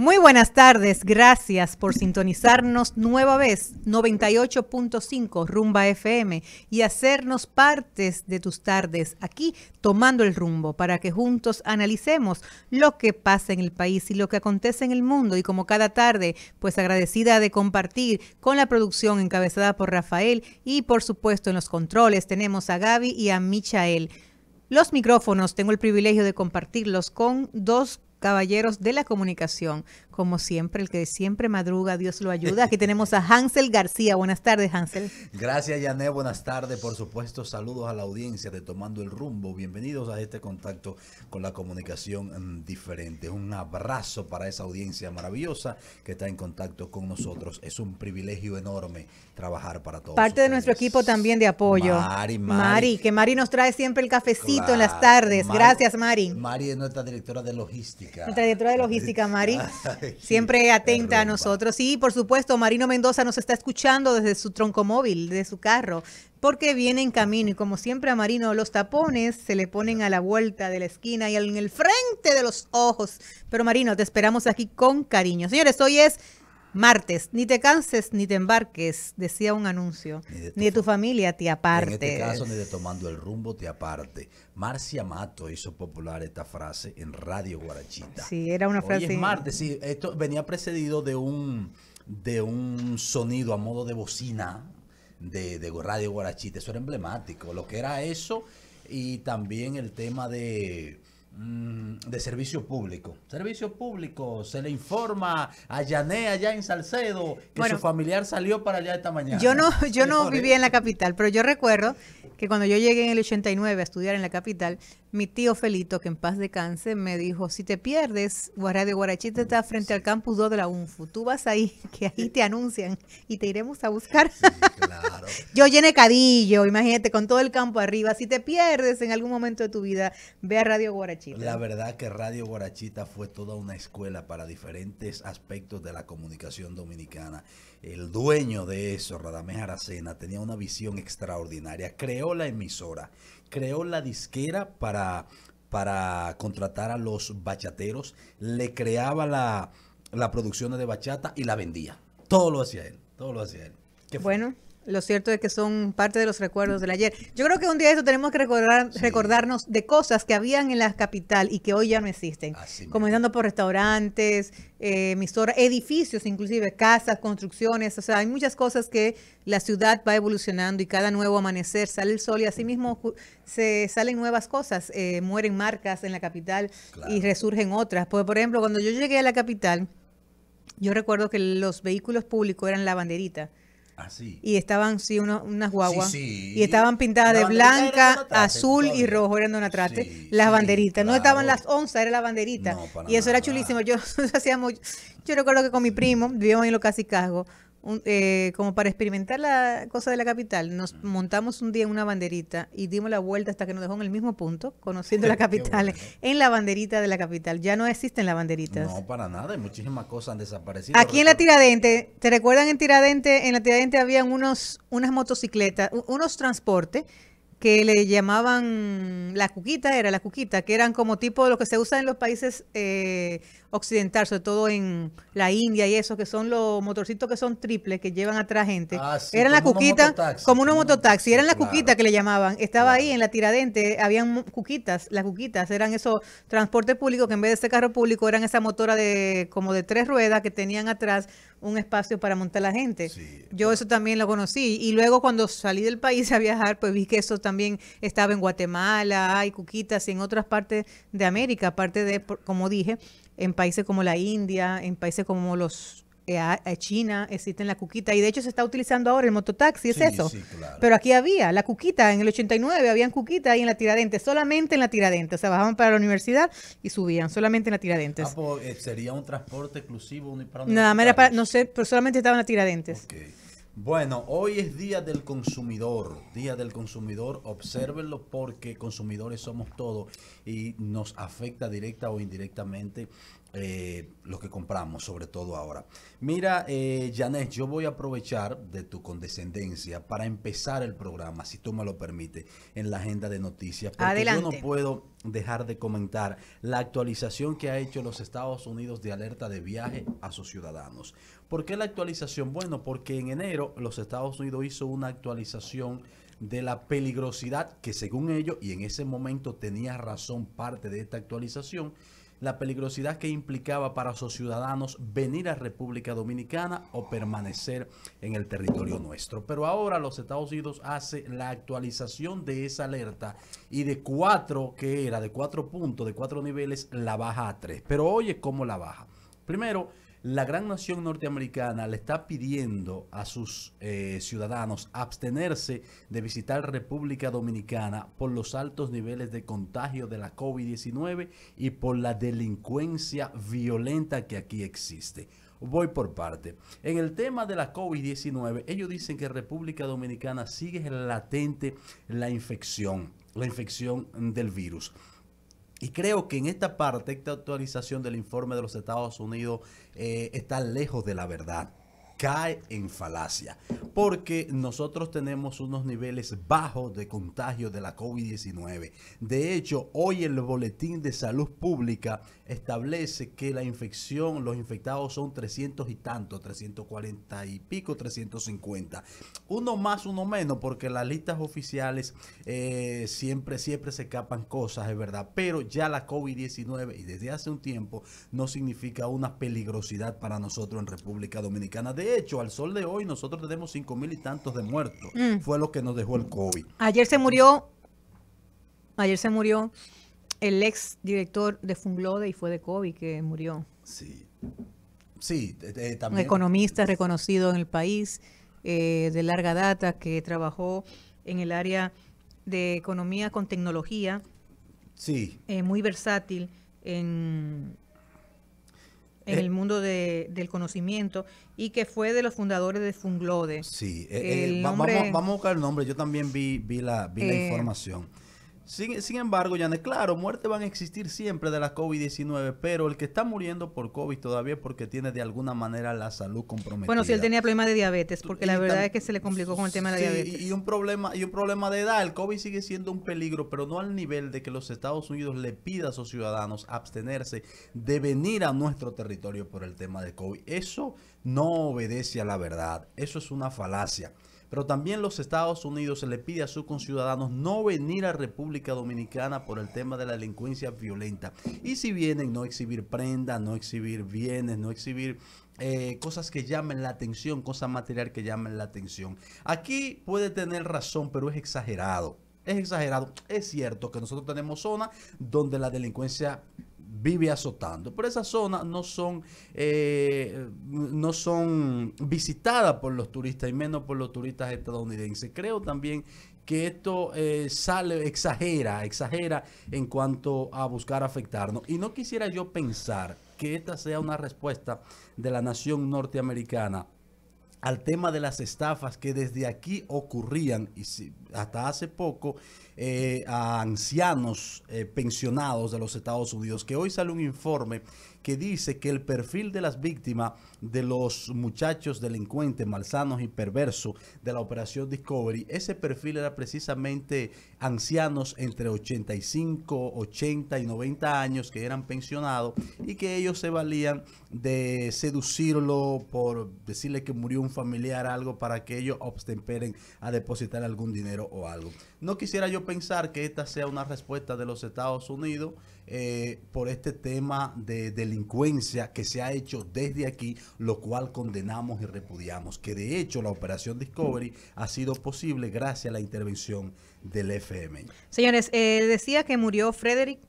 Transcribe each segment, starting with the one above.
Muy buenas tardes, gracias por sintonizarnos nueva vez 98.5 Rumba FM y hacernos partes de tus tardes aquí tomando el rumbo para que juntos analicemos lo que pasa en el país y lo que acontece en el mundo y como cada tarde pues agradecida de compartir con la producción encabezada por Rafael y por supuesto en los controles tenemos a Gaby y a Michael. Los micrófonos tengo el privilegio de compartirlos con dos caballeros de la comunicación como siempre, el que siempre madruga, Dios lo ayuda. Aquí tenemos a Hansel García. Buenas tardes, Hansel. Gracias, Yané. Buenas tardes. Por supuesto, saludos a la audiencia de Tomando el Rumbo. Bienvenidos a este contacto con la comunicación mm, diferente. Un abrazo para esa audiencia maravillosa que está en contacto con nosotros. Es un privilegio enorme trabajar para todos. Parte de nuestro equipo también de apoyo. Mari, Mari. que Mari nos trae siempre el cafecito en las tardes. Gracias, Mari. Mari es nuestra directora de logística. Nuestra directora de logística, Mari. Siempre atenta a nosotros. Y por supuesto, Marino Mendoza nos está escuchando desde su tronco móvil, de su carro, porque viene en camino. Y como siempre a Marino, los tapones se le ponen a la vuelta de la esquina y en el frente de los ojos. Pero Marino, te esperamos aquí con cariño. Señores, hoy es Martes, ni te canses ni te embarques, decía un anuncio. Ni de tu, familia te aparte. En este caso, ni de tomando el rumbo te aparte. Marcia Mato hizo popular esta frase en Radio Guarachita. Sí, era una frase. Hoy es martes, sí. Esto venía precedido de un, de un sonido a modo de bocina de, de Radio Guarachita. Eso era emblemático. Lo que era eso y también el tema de Mm, de servicio público. Servicio público, se le informa a Yané allá en Salcedo que su familiar salió para allá esta mañana. Yo no, yo no vivía e- en la capital, pero yo recuerdo que cuando yo llegué en el 89 a estudiar en la capital, mi tío Felito, que en paz descanse, me dijo, si te pierdes, Radio Guarachita está frente al campus 2 de la UNFU, tú vas ahí, que ahí te anuncian y te iremos a buscar. claro. yo llené cadillo, imagínate, con todo el campo arriba, si te pierdes en algún momento de tu vida, ve a Radio Guarachita. La verdad que Radio Guarachita fue toda una escuela para diferentes aspectos de la comunicación dominicana el dueño de eso, Radamés Aracena, tenía una visión extraordinaria. Creó la emisora, creó la disquera para, para contratar a los bachateros, le creaba la, la producción de bachata y la vendía. Todo lo hacía él, todo lo hacía él. ¿Qué bueno, lo cierto es que son parte de los recuerdos del ayer. Yo creo que un día de eso tenemos que recordarnos de cosas que habían en la capital y que hoy ya no existen. Comenzando por restaurantes, eh, edificios, inclusive casas, construcciones. O sea, hay muchas cosas que la ciudad va evolucionando y cada nuevo amanecer sale el sol y así mismo se salen nuevas cosas. Eh, mueren marcas en la capital y resurgen otras. Pues, por ejemplo, cuando yo llegué a la capital, yo recuerdo que los vehículos públicos eran la banderita. Ah, y estaban, sí, unas guaguas. Y estaban pintadas de blanca, azul y rojo, eran trate, las banderitas. No estaban las onzas, era la banderita. y eso era chulísimo. Yo hacíamos, yo recuerdo que con mi primo, vivíamos en los casco eh, como para experimentar la cosa de la capital, nos montamos un día en una banderita y dimos la vuelta hasta que nos dejó en el mismo punto, conociendo la capital, ¿eh? en la banderita de la capital. Ya no existen las banderitas. No, para nada, muchísimas cosas han desaparecido. Aquí en la Tiradente, ¿te recuerdan en Tiradente? En la Tiradente habían unos, unas motocicletas, unos transportes que le llamaban las cuquita, era la cuquita, que eran como tipo de lo que se usa en los países eh, occidental, sobre todo en la India y eso, que son los motorcitos que son triples, que llevan atrás gente. Ah, eran las cuquitas, como unos mototaxis, eran las cuquitas que le llamaban. Estaba ahí en la tiradente, habían cuquitas, las cuquitas, eran esos transportes públicos que en vez de ese carro público eran esa motora de como de tres ruedas que tenían atrás un espacio para montar la gente. Yo eso también lo conocí. Y luego cuando salí del país a viajar, pues vi que eso también estaba en Guatemala, hay cuquitas y en otras partes de América, aparte de, como dije, en países como la India, en países como los eh, eh, China, existen la cuquita y de hecho se está utilizando ahora el mototaxi, es eso. Pero aquí había la cuquita, en el 89 habían cuquita ahí en la Tiradentes, solamente en la Tiradentes, o sea, bajaban para la universidad y subían, solamente en la Tiradentes. Ah, pues, eh, sería un transporte exclusivo Nada, no, sé, pero solamente estaban en la Tiradentes. Bueno, hoy es Día del Consumidor. Día del Consumidor, obsérvenlo porque consumidores somos todos y nos afecta directa o indirectamente eh, lo que compramos, sobre todo ahora. Mira, eh, Janet, yo voy a aprovechar de tu condescendencia para empezar el programa, si tú me lo permites, en la agenda de noticias, porque yo no puedo dejar de comentar la actualización que ha hecho los Estados Unidos de alerta de viaje a sus ciudadanos. ¿Por qué la actualización? Bueno, porque en enero los Estados Unidos hizo una actualización de la peligrosidad que según ellos, y en ese momento tenía razón parte de esta actualización, la peligrosidad que implicaba para sus ciudadanos venir a República Dominicana o permanecer en el territorio nuestro. Pero ahora los Estados Unidos hace la actualización de esa alerta y de cuatro que era, de cuatro puntos, de cuatro niveles, la baja a tres. Pero oye cómo la baja. Primero, la gran nación norteamericana le está pidiendo a sus eh, ciudadanos abstenerse de visitar República Dominicana por los altos niveles de contagio de la COVID-19 y por la delincuencia violenta que aquí existe. Voy por parte. En el tema de la COVID-19, ellos dicen que República Dominicana sigue latente la infección, la infección del virus. Y creo que en esta parte, esta actualización del informe de los Estados Unidos eh, está lejos de la verdad cae en falacia, porque nosotros tenemos unos niveles bajos de contagio de la COVID-19. De hecho, hoy el Boletín de Salud Pública establece que la infección, los infectados son 300 y tanto, 340 y pico, 350. Uno más, uno menos, porque las listas oficiales eh, siempre, siempre se escapan cosas, es verdad, pero ya la COVID-19 y desde hace un tiempo no significa una peligrosidad para nosotros en República Dominicana hecho, al sol de hoy nosotros tenemos cinco mil y tantos de muertos. Mm. Fue lo que nos dejó el COVID. Ayer se murió, ayer se murió el ex director de Funglode y fue de COVID que murió. Sí. Sí, eh, eh, también. economista reconocido en el país, eh, de larga data, que trabajó en el área de economía con tecnología. Sí. muy versátil en en eh, el mundo de, del conocimiento y que fue de los fundadores de Funglode. Sí, eh, eh, vamos, vamos, a buscar el nombre, yo también vi, vi la, vi la información. Sin, embargo, es claro, muertes van a existir siempre de la COVID-19, pero el que está muriendo por COVID todavía es porque tiene de alguna manera la salud comprometida. Bueno, si él tenía problema de diabetes, porque la verdad es que se le complicó con el tema de la diabetes. Y un, problema, y un problema de edad, el COVID sigue siendo un peligro, pero no al nivel de que los Estados Unidos le pida a sus ciudadanos abstenerse de venir a nuestro territorio por el tema de COVID. Eso no obedece a la verdad, eso es una falacia. Pero también los Estados Unidos se le pide a sus conciudadanos no venir a República Dominicana por el tema de la delincuencia violenta. Y si vienen, no exhibir prendas, no exhibir bienes, no exhibir eh, cosas que llamen la atención, cosas materiales que llamen la atención. Aquí puede tener razón, pero es exagerado. Es exagerado. Es cierto que nosotros tenemos zonas donde la delincuencia vive azotando. Pero esas zonas no son, eh, no son visitadas por los turistas y menos por los turistas estadounidenses. Creo también que esto eh, sale, exagera, exagera en cuanto a buscar afectarnos. Y no quisiera yo pensar que esta sea una respuesta de la nación norteamericana al tema de las estafas que desde aquí ocurrían y hasta hace poco eh, a ancianos eh, pensionados de los Estados Unidos, que hoy sale un informe que dice que el perfil de las víctimas de los muchachos delincuentes, malsanos y perversos de la operación Discovery, ese perfil era precisamente ancianos entre 85, 80 y 90 años que eran pensionados y que ellos se valían de seducirlo por decirle que murió un familiar, algo para que ellos obstemperen a depositar algún dinero o algo. No quisiera yo pensar que esta sea una respuesta de los Estados Unidos eh, por este tema de delincuencia que se ha hecho desde aquí, lo cual condenamos y repudiamos, que de hecho la operación Discovery ha sido posible gracias a la intervención del FMI. Señores, eh, decía que murió Frederick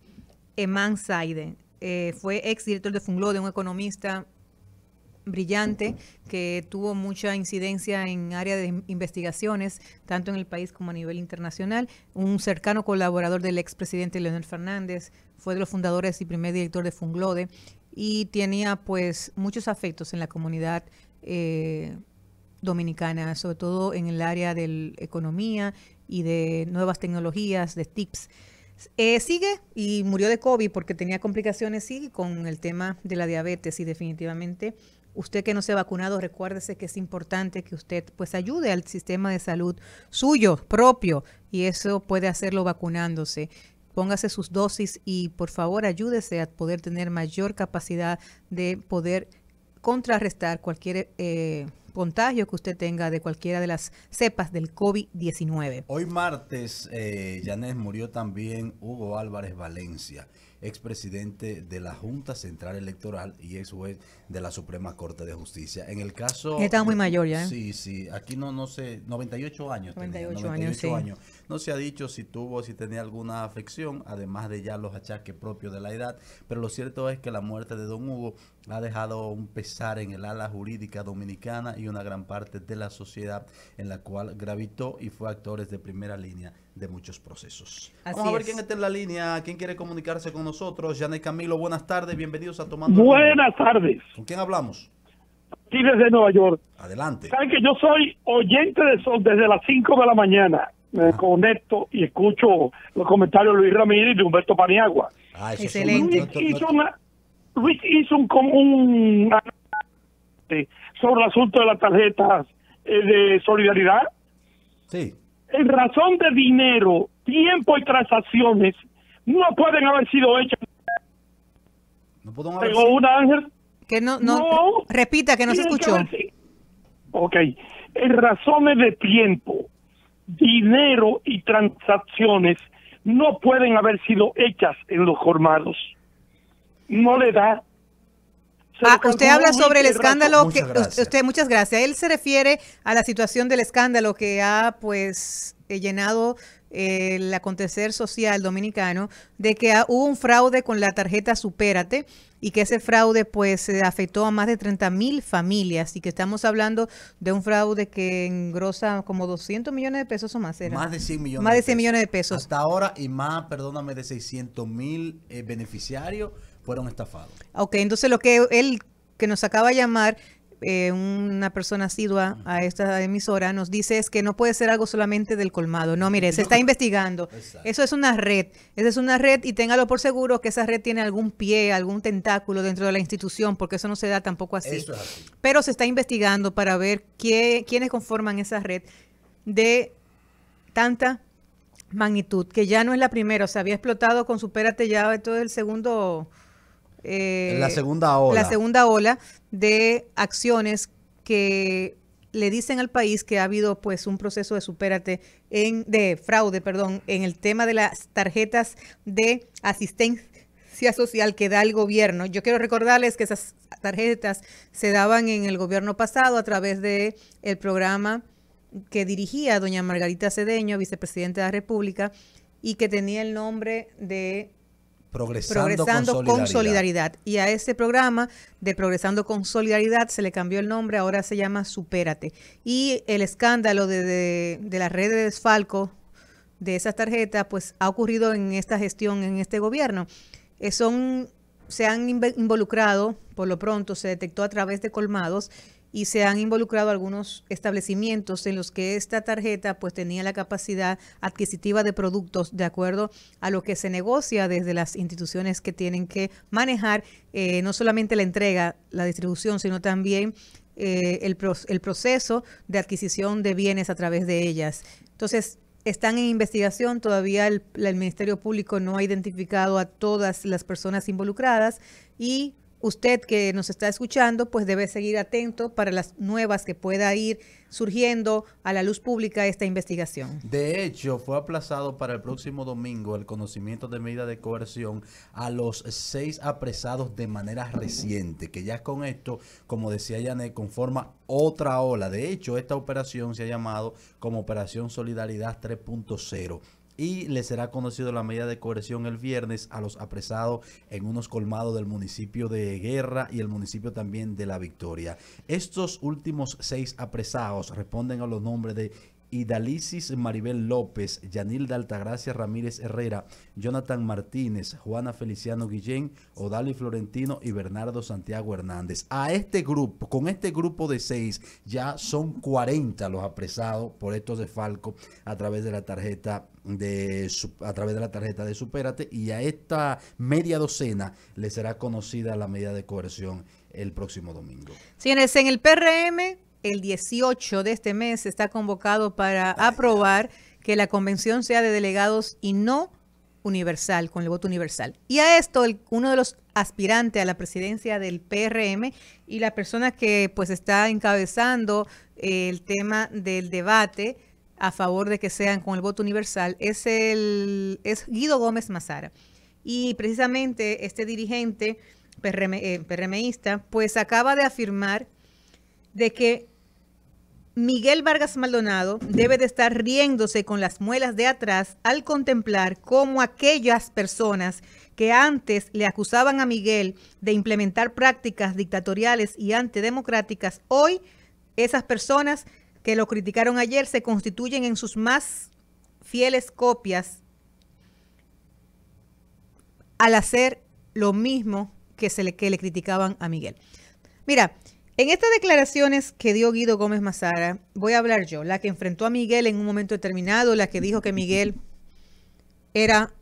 Eman Saide, eh, fue ex director de Funglo, de un economista brillante que tuvo mucha incidencia en área de investigaciones, tanto en el país como a nivel internacional. Un cercano colaborador del expresidente Leonel Fernández, fue de los fundadores y primer director de Funglode y tenía pues muchos afectos en la comunidad eh, dominicana, sobre todo en el área de economía y de nuevas tecnologías, de TIPS. Eh, sigue y murió de COVID porque tenía complicaciones, sigue con el tema de la diabetes y definitivamente usted que no se ha vacunado, recuérdese que es importante que usted pues ayude al sistema de salud suyo, propio, y eso puede hacerlo vacunándose. Póngase sus dosis y por favor ayúdese a poder tener mayor capacidad de poder contrarrestar cualquier eh, contagio que usted tenga de cualquiera de las cepas del COVID-19. Hoy martes, eh, murió también Hugo Álvarez Valencia, expresidente de la Junta Central Electoral y ex juez de la Suprema Corte de Justicia. En el caso... Estaba muy mayor ya. ¿eh? Sí, sí, aquí no, no sé, 98 años. 98 años. sí. años no se ha dicho si tuvo, si tenía alguna afección, además de ya los achaques propios de la edad, pero lo cierto es que la muerte de don Hugo ha dejado un pesar en el ala jurídica dominicana y una gran parte de la sociedad en la cual gravitó y fue actores de primera línea de muchos procesos. Vamos a ver quién está en la línea, quién quiere comunicarse con nosotros. Janet Camilo, buenas tardes, bienvenidos a Tomando. Buenas tardes. ¿Con quién hablamos? Aquí desde Nueva York. Adelante. Saben que yo soy oyente de Sol desde las 5 de la mañana me conecto y escucho los comentarios de Luis Ramírez y de Humberto Paniagua. Ah, Excelente. Luis hizo, hizo un, sobre el asunto de las tarjetas eh, de solidaridad. Sí. En razón de dinero, tiempo y transacciones, no pueden haber sido hechas. No haber una, Ángel. Que no, no, repita que no se escuchó. ok. En razones de tiempo, dinero y transacciones no pueden haber sido hechas en los formados No le da. Ah, usted habla sobre el escándalo que usted muchas gracias. Él se refiere a la situación del escándalo que ha pues eh, llenado el acontecer social dominicano de que hubo un fraude con la tarjeta Supérate y que ese fraude pues eh, afectó a más de 30 mil familias y que estamos hablando de un fraude que engrosa como 200 millones de pesos o más. Más de 100 millones. Más de 100 millones de pesos. Hasta ahora y más, perdóname, de 600 mil eh, beneficiarios fueron estafados. Ok, entonces lo que él que nos acaba de llamar eh, una persona asidua a esta emisora nos dice es que no puede ser algo solamente del colmado. No, mire, se está investigando. Eso es una red. Esa es una red y téngalo por seguro que esa red tiene algún pie, algún tentáculo dentro de la institución, porque eso no se da tampoco así. Pero se está investigando para ver qué, quiénes conforman esa red de tanta magnitud, que ya no es la primera, o sea, había explotado con Supérate ya, todo el segundo la eh, segunda ola. La segunda ola de acciones que le dicen al país que ha habido pues un proceso de supérate en de fraude, perdón, en el tema de las tarjetas de asistencia social que da el gobierno. Yo quiero recordarles que esas tarjetas se daban en el gobierno pasado a través de el programa que dirigía doña Margarita Cedeño, vicepresidenta de la República, y que tenía el nombre de Progresando, con, solidaridad. Y a este programa de Progresando con Solidaridad se le cambió el nombre, ahora se llama Supérate. Y el escándalo de, de, la red de desfalco de esas tarjetas, pues ha ocurrido en esta gestión, en este gobierno. Eh, son, se han involucrado, por lo pronto se detectó a través de colmados, y se han involucrado algunos establecimientos en los que esta tarjeta pues tenía la capacidad adquisitiva de productos de acuerdo a lo que se negocia desde las instituciones que tienen que manejar eh, no solamente la entrega, la distribución, sino también eh, el, proceso de adquisición de bienes a través de ellas. Entonces, están en investigación, todavía el, Ministerio Público no ha identificado a todas las personas involucradas y usted que nos está escuchando, pues debe seguir atento para las nuevas que pueda ir surgiendo a la luz pública esta investigación. De hecho, fue aplazado para el próximo domingo el conocimiento de medida de coerción a los seis apresados de manera reciente, que ya con esto, como decía Yanet, conforma otra ola. De hecho, esta operación se ha llamado como Operación Solidaridad 3.0 y le será conocido la medida de coerción el viernes a los apresados en unos colmados del municipio de Guerra y el municipio también de La Victoria. Estos últimos seis apresados responden a los nombres de Idalisis Maribel López, Yanilda Altagracia Ramírez Herrera, Jonathan Martínez, Juana Feliciano Guillén, Odali Florentino y Bernardo Santiago Hernández. A este grupo, con este grupo de seis, ya son 40 los apresados por estos de Falco a través de la tarjeta de, a través de la tarjeta de Superate y a esta media docena le será conocida la medida de coerción el próximo domingo. Si, en el PRM el 18 de este mes está convocado para aprobar que la convención sea de delegados y no universal, con el voto universal. Y a esto, uno de los aspirantes a la presidencia del PRM y la persona que pues está encabezando eh, el tema del debate a favor de que sean con el voto universal es, el, es Guido Gómez Mazara. Y precisamente este dirigente PRM, eh, pues acaba de afirmar de que Miguel Vargas Maldonado debe de estar riéndose con las muelas de atrás al contemplar cómo aquellas personas que antes le acusaban a Miguel de implementar prácticas dictatoriales y antidemocráticas, hoy esas personas que lo criticaron ayer, se constituyen en sus más fieles copias al hacer lo mismo que, se le, que le criticaban a Miguel. Mira, en estas declaraciones que dio Guido Gómez Mazara, voy a hablar yo, la que enfrentó a Miguel en un momento determinado, la que dijo que Miguel era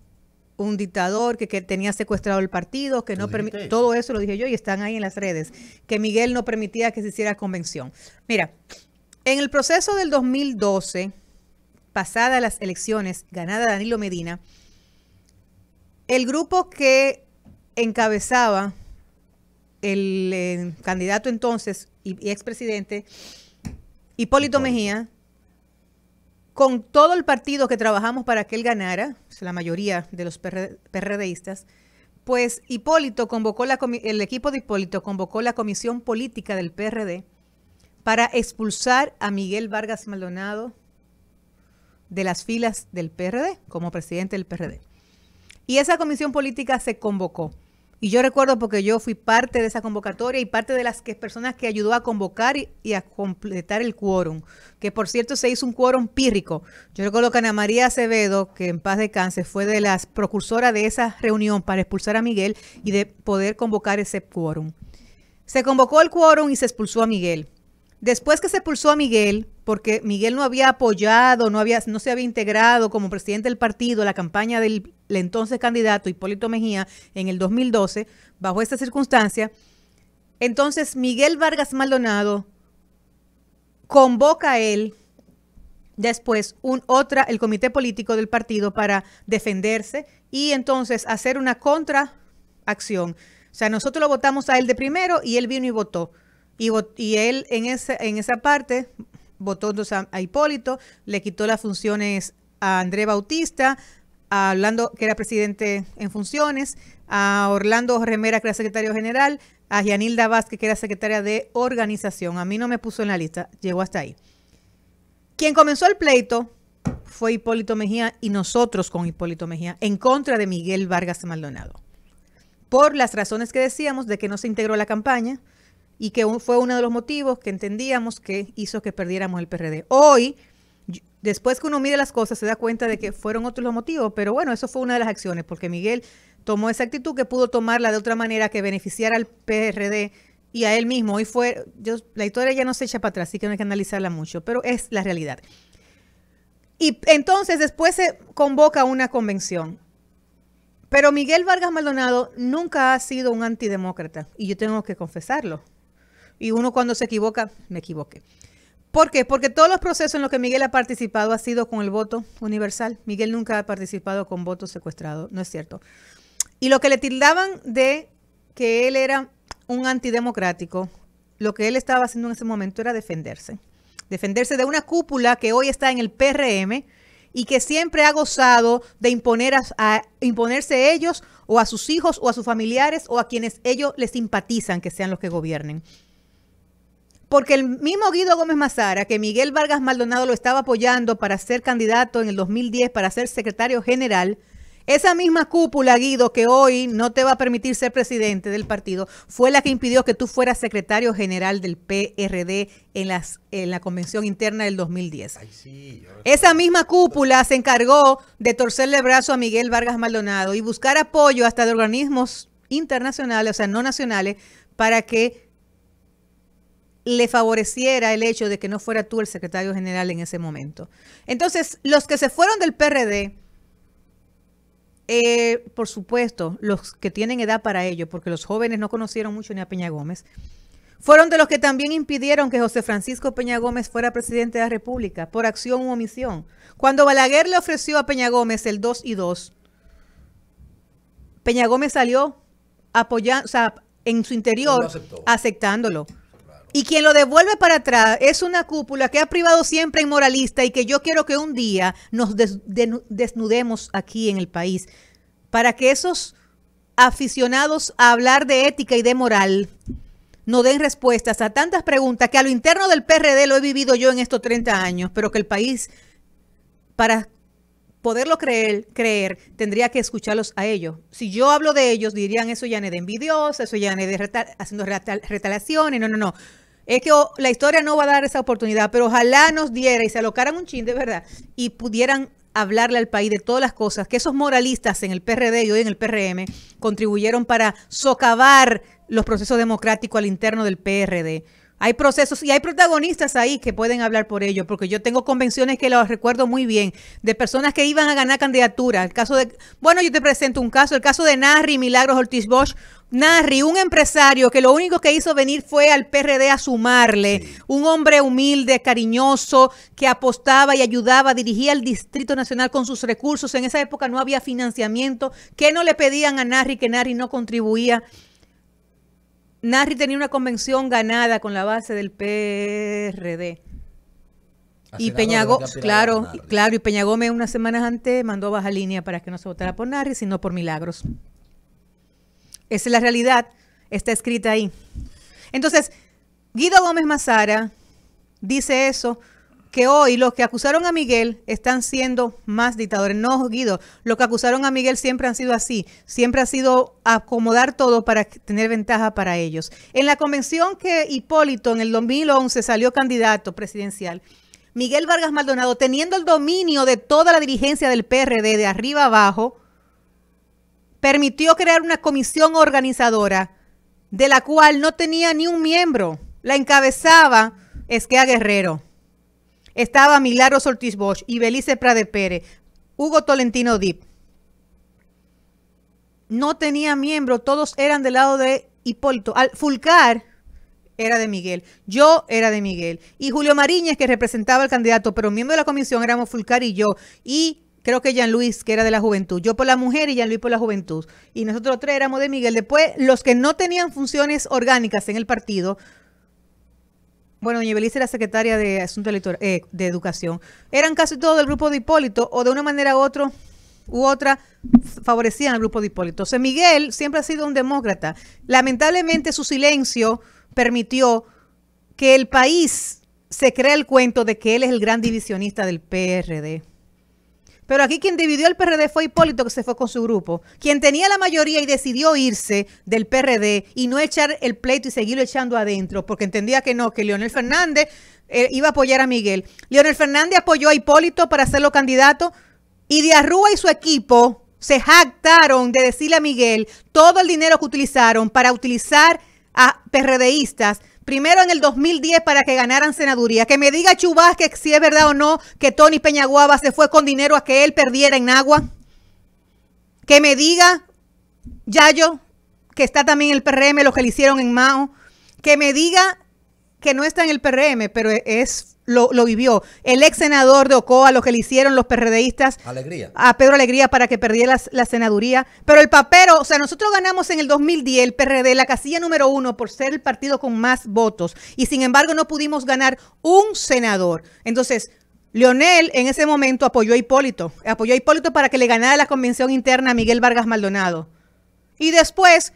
un dictador, que, tenía secuestrado el partido, que no permitía, todo eso lo dije yo y están ahí en las redes, que Miguel no permitía que se hiciera convención. Mira, en el proceso del 2012, pasadas las elecciones ganada Danilo Medina, el grupo que encabezaba el eh, candidato entonces y, expresidente Hipólito Mejía, con todo el partido que trabajamos para que él ganara, la mayoría de los PRDistas, pues Hipólito convocó el equipo de Hipólito convocó la comisión política del PRD para expulsar a Miguel Vargas Maldonado de las filas del PRD, como presidente del PRD. Y esa comisión política se convocó. Y yo recuerdo porque yo fui parte de esa convocatoria y parte de las personas que ayudó a convocar y, a completar el quórum, que por cierto se hizo un quórum pírrico. Yo recuerdo que Ana María Acevedo, que en paz descanse, fue de las procursoras de esa reunión para expulsar a Miguel y de poder convocar ese quórum. Se convocó el quórum y se expulsó a Miguel. Después que se expulsó a Miguel, porque Miguel no había apoyado, no, había, no se había integrado como presidente del partido la campaña del entonces candidato Hipólito Mejía en el 2012, bajo esta circunstancia, entonces Miguel Vargas Maldonado convoca a él después un otra el comité político del partido para defenderse y entonces hacer una contraacción. O sea, nosotros lo votamos a él de primero y él vino y votó. Y, él en esa, parte votó a, a Hipólito, le quitó las funciones a André Bautista, a Orlando, que era presidente en funciones, a Orlando Remera, que era secretario general, a Gianilda Vázquez, que era secretaria de organización. A mí no me puso en la lista, llegó hasta ahí. Quien comenzó el pleito fue Hipólito Mejía y nosotros con Hipólito Mejía, en contra de Miguel Vargas Maldonado. Por las razones que decíamos de que no se integró la campaña, y que fue uno de los motivos que entendíamos que hizo que perdiéramos el PRD. Hoy, después que uno mide las cosas, se da cuenta de que fueron otros los motivos, pero bueno, eso fue una de las acciones, porque Miguel tomó esa actitud que pudo tomarla de otra manera que beneficiara al PRD y a él mismo. Hoy fue, yo, la historia ya no se echa para atrás, así que no hay que analizarla mucho, pero es la realidad. Y entonces después se convoca una convención. Pero Miguel Vargas Maldonado nunca ha sido un antidemócrata, y yo tengo que confesarlo. Y uno cuando se equivoca, me equivoqué. ¿Por qué? Porque todos los procesos en los que Miguel ha participado ha sido con el voto universal. Miguel nunca ha participado con voto secuestrado, no es cierto. Y lo que le tildaban de que él era un antidemocrático, lo que él estaba haciendo en ese momento era defenderse. Defenderse de una cúpula que hoy está en el PRM y que siempre ha gozado de imponer a, imponerse ellos o a sus hijos o a sus familiares o a quienes ellos les simpatizan que sean los que gobiernen. Porque el mismo Guido Gómez Mazara, que Miguel Vargas Maldonado lo estaba apoyando para ser candidato en el 2010 para ser secretario general, esa misma cúpula, Guido, que hoy no te va a permitir ser presidente del partido, fue la que impidió que tú fueras secretario general del PRD en, las, en la convención interna del 2010. esa misma cúpula se encargó de torcerle el brazo a Miguel Vargas Maldonado y buscar apoyo hasta de organismos internacionales, o sea, no nacionales, para que le favoreciera el hecho de que no fuera tú el secretario general en ese momento. Entonces, los que se fueron del PRD, eh, por supuesto, los que tienen edad para ello, porque los jóvenes no conocieron mucho ni a Peña Gómez, fueron de los que también impidieron que José Francisco Peña Gómez fuera presidente de la República, por acción u omisión. Cuando Balaguer le ofreció a Peña Gómez el 2 y 2, Peña Gómez salió apoyando, en su interior, aceptándolo. Y quien lo devuelve para atrás es una cúpula que ha privado siempre moralista y que yo quiero que un día nos desnudemos aquí en el país para que esos aficionados a hablar de ética y de moral no den respuestas a tantas preguntas que a lo interno del PRD lo he vivido yo en estos 30 años, pero que el país, para poderlo creer, creer tendría que escucharlos a ellos. Si yo hablo de ellos, dirían eso ya no es de envidiosa, eso ya no es de haciendo retalaciones, no, no, no. Es que oh, la historia no va a dar esa oportunidad, pero ojalá nos diera y se alocaran un chin de verdad y pudieran hablarle al país de todas las cosas que esos moralistas en el PRD y hoy en el PRM contribuyeron para socavar los procesos democráticos al interno del PRD. Hay procesos y hay protagonistas ahí que pueden hablar por ello, porque yo tengo convenciones que los recuerdo muy bien, de personas que iban a ganar candidatura. El caso de, bueno, yo te presento un caso, el caso de Narri Milagros Ortiz Bosch. Narri, un empresario que lo único que hizo venir fue al PRD a sumarle, un hombre humilde, cariñoso, que apostaba y ayudaba, dirigía el Distrito Nacional con sus recursos. En esa época no había financiamiento, que no le pedían a Narri, que Narri no contribuía. Narri tenía una convención ganada con la base del PRD. Y Peña Gómez, claro, claro, y Peña Gómez unas semanas antes mandó baja línea para que no se votara por Narri, sino por Milagros. Esa es la realidad, está escrita ahí. Entonces, Guido Gómez Mazara dice eso que hoy los que acusaron a Miguel están siendo más dictadores. No, Guido, los que acusaron a Miguel siempre han sido así, siempre ha sido acomodar todo para tener ventaja para ellos. En la convención que Hipólito en el 2011 salió candidato presidencial, Miguel Vargas Maldonado, teniendo el dominio de toda la dirigencia del PRD de arriba abajo, permitió crear una comisión organizadora de la cual no tenía ni un miembro. La encabezaba Esquea Guerrero estaba Milagros Ortiz Bosch y Belice Prade Pérez, Hugo Tolentino Dip. No tenía miembro, todos eran del lado de Hipólito. Al Fulcar era de Miguel, yo era de Miguel y Julio Mariñez que representaba al candidato, pero miembro de la comisión éramos Fulcar y yo y creo que Jean Luis que era de la juventud, yo por la mujer y Jean Luis por la juventud y nosotros tres éramos de Miguel. Después los que no tenían funciones orgánicas en el partido bueno, doña Belice era secretaria de Asuntos eh, de Educación. Eran casi todos del grupo de Hipólito o de una manera u, u otra favorecían al grupo de Hipólito. Miguel siempre ha sido un demócrata. Lamentablemente su silencio permitió que el país se crea el cuento de que él es el gran divisionista del PRD. Pero aquí quien dividió el PRD fue Hipólito, que se fue con su grupo. Quien tenía la mayoría y decidió irse del PRD y no echar el pleito y seguirlo echando adentro, porque entendía que no, que Leonel Fernández eh, iba a apoyar a Miguel. Leonel Fernández apoyó a Hipólito para hacerlo candidato y de y su equipo se jactaron de decirle a Miguel todo el dinero que utilizaron para utilizar a PRDistas primero en el 2010 para que ganaran senaduría. Que me diga Chubasque si es verdad o no que Tony Peñaguaba se fue con dinero a que él perdiera en agua. Que me diga Yayo, que está también el PRM, lo que le hicieron en Mao. Que me diga que no está en el PRM, pero es lo, vivió. El ex senador de Ocoa, lo que le hicieron los PRDistas Alegría. a Pedro Alegría para que perdiera la, senaduría. Pero el papero, o sea, nosotros ganamos en el 2010 el PRD, la casilla número uno, por ser el partido con más votos. Y sin embargo no pudimos ganar un senador. Entonces, Leonel en ese momento apoyó a Hipólito. Apoyó a Hipólito para que le ganara la convención interna a Miguel Vargas Maldonado. Y después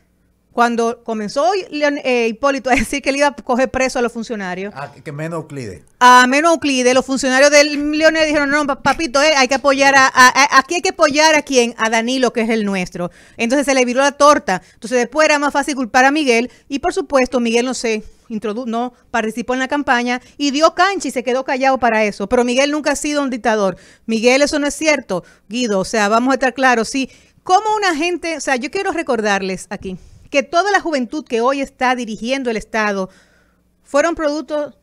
cuando comenzó eh, Hipólito a decir que le iba a coger preso a los funcionarios. A ah, que menos Euclide. A menos Euclide. Los funcionarios del Leonel dijeron, no, papito, eh, hay que apoyar a, Aquí hay que apoyar a quién? A Danilo, que es el nuestro. Entonces se le viró la torta. Entonces después era más fácil culpar a Miguel. Y por supuesto, Miguel no sé, no participó en la campaña y dio cancha y se quedó callado para eso. Pero Miguel nunca ha sido un dictador. Miguel, eso no es cierto, Guido. O sea, vamos a estar claros, sí. Como una gente, o sea, yo quiero recordarles aquí que toda la juventud que hoy está dirigiendo el Estado fueron producto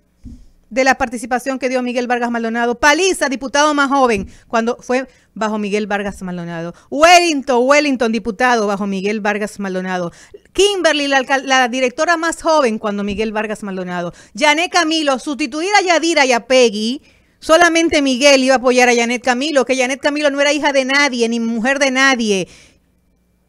de la participación que dio Miguel Vargas Maldonado. Paliza, diputado más joven, cuando fue bajo Miguel Vargas Maldonado. Wellington, Wellington, diputado bajo Miguel Vargas Maldonado. Kimberly, la, directora más joven cuando Miguel Vargas Maldonado. Janet Camilo, sustituir a Yadira y a Peggy. Solamente Miguel iba a apoyar a Janet Camilo, que Janet Camilo no era hija de nadie, ni mujer de nadie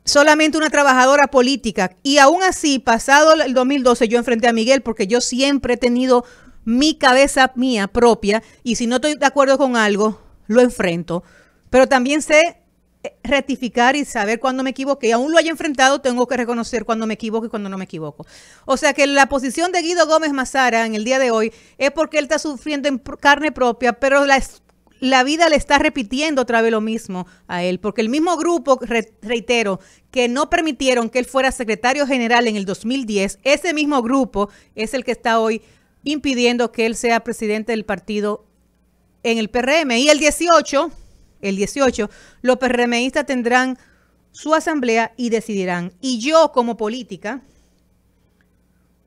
solamente una trabajadora política. Y aún así, pasado el 2012, yo enfrenté a Miguel porque yo siempre he tenido mi cabeza mía propia y si no estoy de acuerdo con algo, lo enfrento. Pero también sé eh, rectificar y saber cuándo me equivoqué. aún lo haya enfrentado, tengo que reconocer cuándo me equivoco y cuándo no me equivoco. O sea que la posición de Guido Gómez Mazara en el día de hoy es porque él está sufriendo en carne propia, pero la la vida le está repitiendo otra vez lo mismo a él, porque el mismo grupo, reitero, que no permitieron que él fuera secretario general en el 2010, ese mismo grupo es el que está hoy impidiendo que él sea presidente del partido en el PRM. Y el 18, el 18, los PRMistas tendrán su asamblea y decidirán. Y yo como política,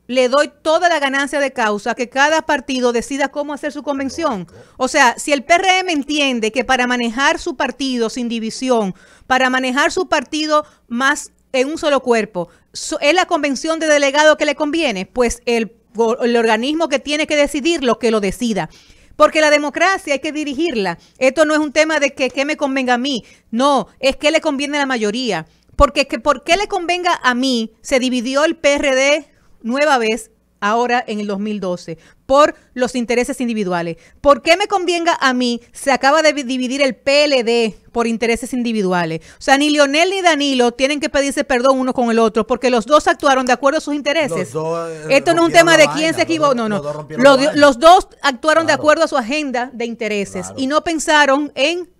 le doy toda la ganancia de causa que cada partido decida cómo hacer su convención. O sea, si el PRM entiende que para manejar su partido sin división, para manejar su partido más en un solo cuerpo, es la convención de delegado que le conviene, pues el, organismo que tiene que decidir lo que lo decida. Porque la democracia hay que dirigirla. Esto no es un tema de que, me convenga a mí. No, es que le conviene a la mayoría. Porque que, ¿por qué le convenga a mí? Se dividió el PRD, nueva vez ahora en el 2012 por los intereses individuales. ¿Por qué me convenga a mí? Se acaba de dividir el PLD por intereses individuales. O sea, ni Lionel ni Danilo tienen que pedirse perdón uno con el otro porque los dos actuaron de acuerdo a sus intereses. Eh, Esto no es un tema de quién se equivocó. No, no. Los dos, actuaron de acuerdo a su agenda de intereses y no pensaron en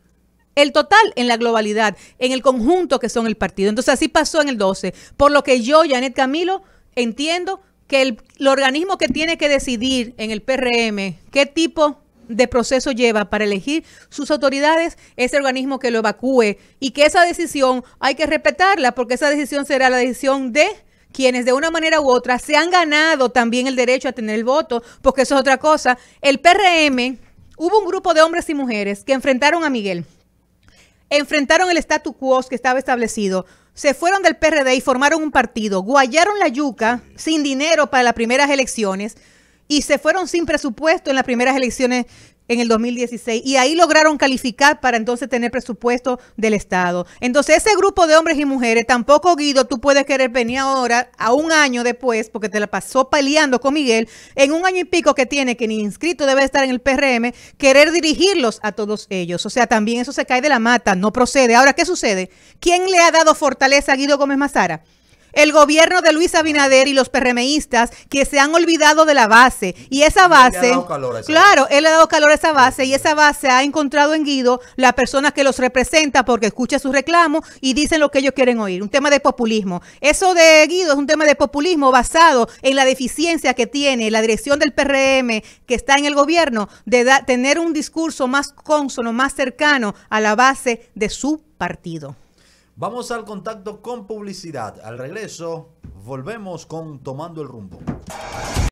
el total en la globalidad, en el conjunto que son el partido. Entonces así pasó en el 12. Por lo que yo, Janet Camilo, entiendo que el, organismo que tiene que decidir en el PRM qué tipo de proceso lleva para elegir sus autoridades ese organismo que lo evacúe y que esa decisión hay que respetarla porque esa decisión será la decisión de quienes de una manera u otra se han ganado también el derecho a tener el voto, porque eso es otra cosa. El PRM, hubo un grupo de hombres y mujeres que enfrentaron a Miguel, enfrentaron el statu quo que estaba establecido, se fueron del PRD y formaron un partido, guayaron la yuca sin dinero para las primeras elecciones y se fueron sin presupuesto en las primeras elecciones en el 2016 y ahí lograron calificar para entonces tener presupuesto del Estado. Entonces ese grupo de hombres y mujeres, tampoco Guido, tú puedes querer venir ahora, a un año después, porque te la pasó peleando con Miguel, en un año y pico que tiene, que ni inscrito debe estar en el PRM, querer dirigirlos a todos ellos. O sea, también eso se cae de la mata, no procede. Ahora, ¿qué sucede? ¿Quién le ha dado fortaleza a Guido Gómez Mazara? El gobierno de Luis Abinader y los PRMistas que se han olvidado de la base. Y esa base. claro, él le ha dado calor a esa base y esa base ha encontrado en Guido la persona que los representa porque escucha sus reclamos y dicen lo que ellos quieren oír. Un tema de populismo. Eso de Guido es un tema de populismo basado en la deficiencia que tiene la dirección del PRM que está en el gobierno de tener un discurso más cónsono, más cercano a la base de su partido. Vamos al contacto con publicidad. Al regreso, volvemos con Tomando el Rumbo.